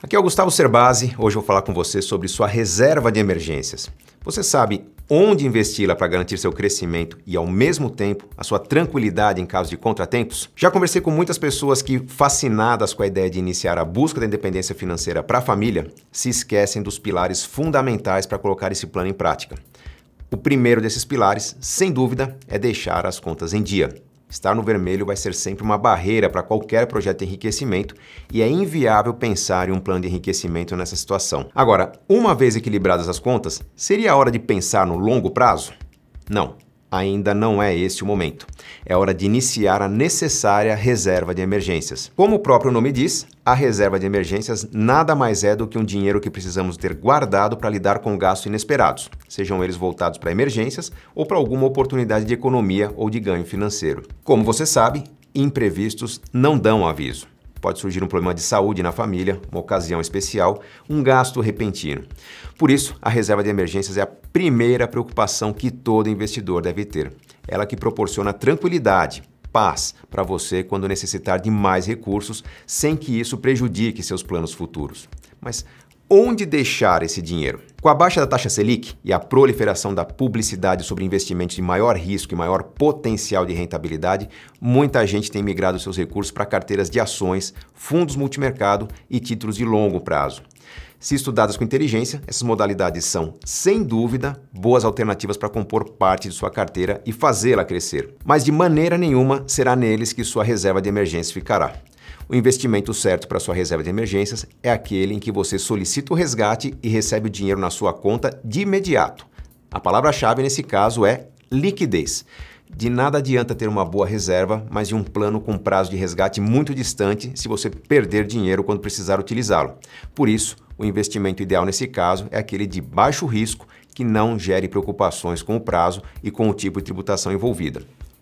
Aqui é o Gustavo Serbasi. Hoje eu vou falar com você sobre sua reserva de emergências. Você sabe onde investi-la para garantir seu crescimento e, ao mesmo tempo, a sua tranquilidade em caso de contratempos? Já conversei com muitas pessoas que, fascinadas com a ideia de iniciar a busca da independência financeira para a família, se esquecem dos pilares fundamentais para colocar esse plano em prática. O primeiro desses pilares, sem dúvida, é deixar as contas em dia. Estar no vermelho vai ser sempre uma barreira para qualquer projeto de enriquecimento e é inviável pensar em um plano de enriquecimento nessa situação. Agora, uma vez equilibradas as contas, seria a hora de pensar no longo prazo? Não, ainda não é este o momento. É hora de iniciar a necessária reserva de emergências. Como o próprio nome diz, a reserva de emergências nada mais é do que um dinheiro que precisamos ter guardado para lidar com gastos inesperados, sejam eles voltados para emergências ou para alguma oportunidade de economia ou de ganho financeiro. Como você sabe, imprevistos não dão aviso. Pode surgir um problema de saúde na família, uma ocasião especial, um gasto repentino. Por isso, a reserva de emergências é a primeira preocupação que todo investidor deve ter. Ela que proporciona tranquilidade, paz para você quando necessitar de mais recursos, sem que isso prejudique seus planos futuros. Mas onde deixar esse dinheiro. Com a baixa da taxa Selic e a proliferação da publicidade sobre investimentos de maior risco e maior potencial de rentabilidade, muita gente tem migrado seus recursos para carteiras de ações, fundos multimercado e títulos de longo prazo. Se estudadas com inteligência, essas modalidades são, sem dúvida, boas alternativas para compor parte de sua carteira e fazê-la crescer. Mas de maneira nenhuma será neles que sua reserva de emergência ficará. O investimento certo para sua reserva de emergências é aquele em que você solicita o resgate e recebe o dinheiro na sua conta de imediato. A palavra-chave nesse caso é liquidez. De nada adianta ter uma boa reserva, mas de um plano com prazo de resgate muito distante se você perder dinheiro quando precisar utilizá-lo. Por isso, o investimento ideal nesse caso é aquele de baixo risco que não gere preocupações com o prazo e com o tipo de tributação envolvida.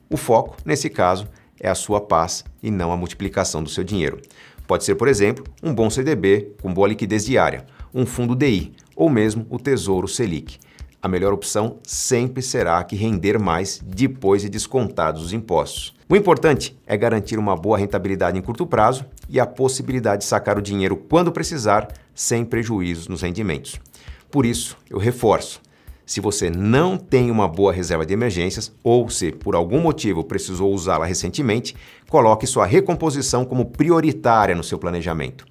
O foco, nesse caso, é a sua paz e não a multiplicação do seu dinheiro. Pode ser, por exemplo, um bom CDB com boa liquidez diária, um fundo DI ou mesmo o Tesouro Selic. A melhor opção sempre será a que render mais depois de descontados os impostos. O importante é garantir uma boa rentabilidade em curto prazo e a possibilidade de sacar o dinheiro quando precisar, sem prejuízos nos rendimentos. Por isso, eu reforço: se você não tem uma boa reserva de emergências ou se por algum motivo precisou usá-la recentemente, coloque sua recomposição como prioritária no seu planejamento.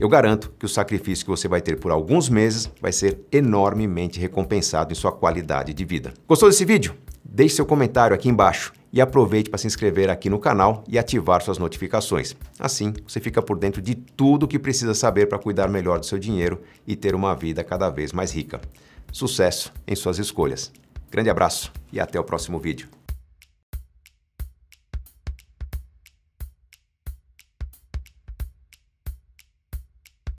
Eu garanto que o sacrifício que você vai ter por alguns meses vai ser enormemente recompensado em sua qualidade de vida. Gostou desse vídeo? Deixe seu comentário aqui embaixo e aproveite para se inscrever aqui no canal e ativar suas notificações. Assim, você fica por dentro de tudo o que precisa saber para cuidar melhor do seu dinheiro e ter uma vida cada vez mais rica sucesso em suas escolhas. Grande abraço e até o próximo vídeo.